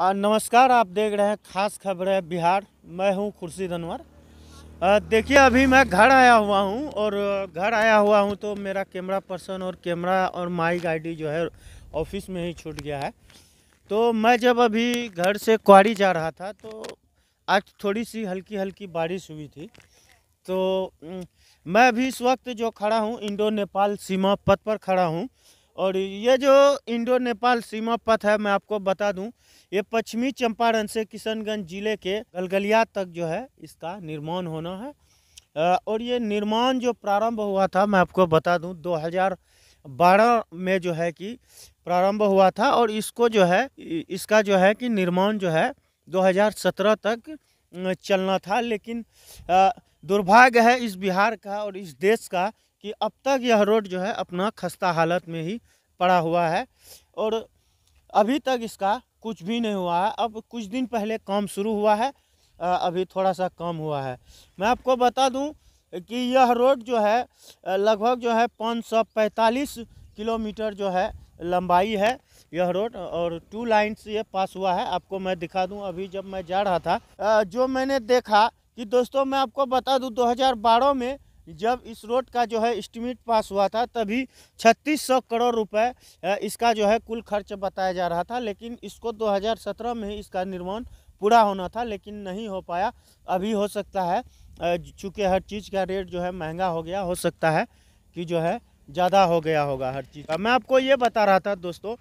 नमस्कार आप देख रहे हैं खास खबर है बिहार मैं हूं खुर्शीद अनवर देखिए अभी मैं घर आया हुआ हूं और घर आया हुआ हूं तो मेरा कैमरा पर्सन और कैमरा और माइक आईडी जो है ऑफिस में ही छूट गया है तो मैं जब अभी घर से क्वारी जा रहा था तो आज थोड़ी सी हल्की हल्की बारिश हुई थी तो मैं अभी इस वक्त जो खड़ा हूँ इंडो नेपाल सीमा पथ पर खड़ा हूँ और ये जो इंडो नेपाल सीमा पथ है मैं आपको बता दूं ये पश्चिमी चंपारण से किशनगंज जिले के गलगलिया तक जो है इसका निर्माण होना है और ये निर्माण जो प्रारंभ हुआ था मैं आपको बता दूं 2012 में जो है कि प्रारंभ हुआ था और इसको जो है इसका जो है कि निर्माण जो है 2017 तक चलना था लेकिन दुर्भाग्य है इस बिहार का और इस देश का कि अब तक यह रोड जो है अपना खस्ता हालत में ही पड़ा हुआ है और अभी तक इसका कुछ भी नहीं हुआ है अब कुछ दिन पहले काम शुरू हुआ है अभी थोड़ा सा काम हुआ है मैं आपको बता दूं कि यह रोड जो है लगभग जो है 545 किलोमीटर जो है लंबाई है यह रोड और टू लाइन से ये पास हुआ है आपको मैं दिखा दूं अभी जब मैं जा रहा था जो मैंने देखा कि दोस्तों मैं आपको बता दूं 2012 में जब इस रोड का जो है इस्टीमेट पास हुआ था तभी 3600 करोड़ रुपए इसका जो है कुल खर्च बताया जा रहा था लेकिन इसको 2017 में ही इसका निर्माण पूरा होना था लेकिन नहीं हो पाया अभी हो सकता है चूँकि हर चीज़ का रेट जो है महंगा हो गया हो सकता है कि जो है ज़्यादा हो गया होगा हर चीज़ मैं आपको ये बता रहा था दोस्तों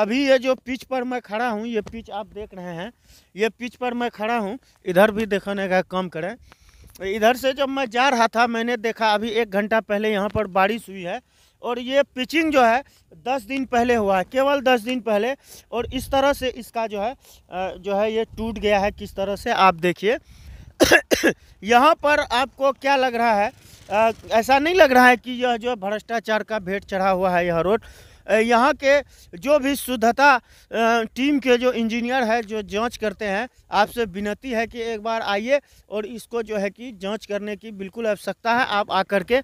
अभी ये जो पिच पर मैं खड़ा हूँ ये पिच आप देख रहे हैं ये पिच पर मैं खड़ा हूँ इधर भी देखने का काम करें इधर से जब मैं जा रहा था मैंने देखा अभी एक घंटा पहले यहाँ पर बारिश हुई है और ये पिचिंग जो है दस दिन पहले हुआ है केवल दस दिन पहले और इस तरह से इसका जो है जो है ये टूट गया है किस तरह से आप देखिए यहाँ पर आपको क्या लग रहा है ऐसा नहीं लग रहा है कि यह जो भ्रष्टाचार का भेंट चढ़ा हुआ है यह रोड यहाँ के जो भी शुद्धता टीम के जो इंजीनियर है जो जांच करते हैं आपसे विनती है कि एक बार आइए और इसको जो है कि जांच करने की बिल्कुल आवश्यकता है आप आ के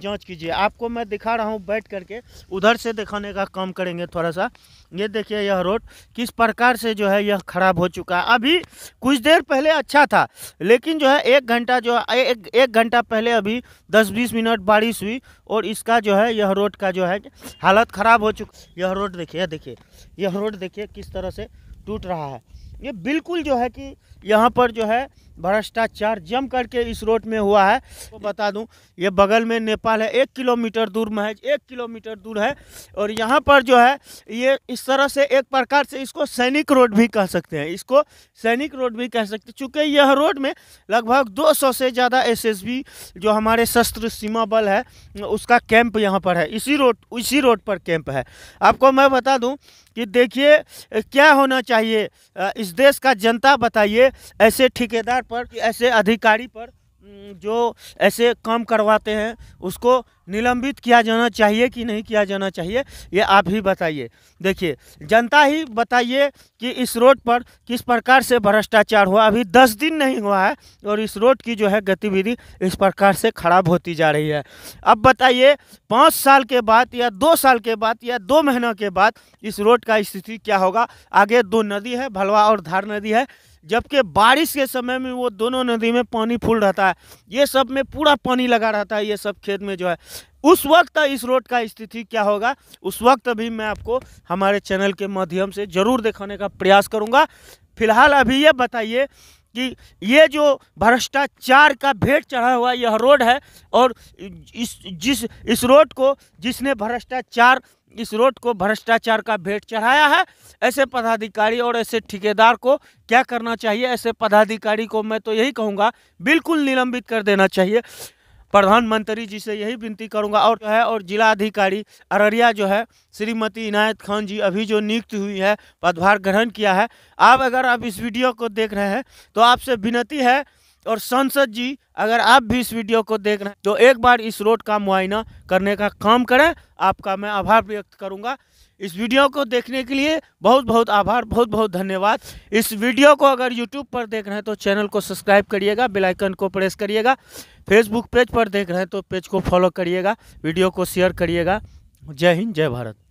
जाँच कीजिए आपको मैं दिखा रहा हूँ बैठ करके उधर से दिखाने का काम करेंगे थोड़ा सा ये देखिए यह रोड किस प्रकार से जो है यह ख़राब हो चुका है अभी कुछ देर पहले अच्छा था लेकिन जो है एक घंटा जो एक एक घंटा पहले अभी दस बीस मिनट बारिश हुई और इसका जो है यह रोड का जो है हालत ख़राब खराब हो चुका यह रोड देखिए देखिए यह रोड देखिए किस तरह से टूट रहा है ये बिल्कुल जो है कि यहाँ पर जो है भ्रष्टाचार जम करके इस रोड में हुआ है तो बता दूं ये बगल में नेपाल है एक किलोमीटर दूर महज एक किलोमीटर दूर है और यहाँ पर जो है ये इस तरह से एक प्रकार से इसको सैनिक रोड भी कह सकते हैं इसको सैनिक रोड भी कह सकते हैं चूँकि यह रोड में लगभग 200 से ज़्यादा एसएसबी जो हमारे शस्त्र सीमा बल है उसका कैंप यहाँ पर है इसी रोड इसी रोड पर कैंप है आपको मैं बता दूँ कि देखिए क्या होना चाहिए इस देश का जनता बताइए ऐसे ठेकेदार पर ऐसे अधिकारी पर जो ऐसे काम करवाते हैं उसको निलंबित किया जाना चाहिए कि नहीं किया जाना चाहिए ये आप ही बताइए देखिए जनता ही बताइए कि इस रोड पर किस प्रकार से भ्रष्टाचार हुआ अभी दस दिन नहीं हुआ है और इस रोड की जो है गतिविधि इस प्रकार से खराब होती जा रही है अब बताइए पाँच साल के बाद या दो साल के बाद या दो महीनों के बाद इस रोड का स्थिति क्या होगा आगे दो नदी है भलवा और धार नदी है जबकि बारिश के समय में वो दोनों नदी में पानी फुल रहता है ये सब में पूरा पानी लगा रहता है ये सब खेत में जो है उस वक्त इस रोड का स्थिति क्या होगा उस वक्त भी मैं आपको हमारे चैनल के माध्यम से ज़रूर दिखाने का प्रयास करूँगा फिलहाल अभी ये बताइए कि ये जो भ्रष्टाचार का भेंट चढ़ा हुआ यह रोड है और इस जिस इस रोड को जिसने भ्रष्टाचार इस रोड को भ्रष्टाचार का भेंट चढ़ाया है ऐसे पदाधिकारी और ऐसे ठेकेदार को क्या करना चाहिए ऐसे पदाधिकारी को मैं तो यही कहूँगा बिल्कुल निलंबित कर देना चाहिए प्रधानमंत्री जी से यही विनती करूंगा और जो है और जिला अधिकारी अररिया जो है श्रीमती इनायत खान जी अभी जो नियुक्त हुई है पदभार ग्रहण किया है आप अगर आप इस वीडियो को देख रहे हैं तो आपसे विनती है और सांसद जी अगर आप भी इस वीडियो को देख रहे हैं तो एक बार इस रोड का मुआयना करने का काम करें आपका मैं आभार व्यक्त करूंगा इस वीडियो को देखने के लिए बहुत बहुत आभार बहुत बहुत धन्यवाद इस वीडियो को अगर यूट्यूब पर देख रहे हैं तो चैनल को सब्सक्राइब करिएगा बेल आइकन को प्रेस करिएगा फेसबुक पेज पर देख रहे हैं तो पेज को फॉलो करिएगा वीडियो को शेयर करिएगा जय हिंद जय भारत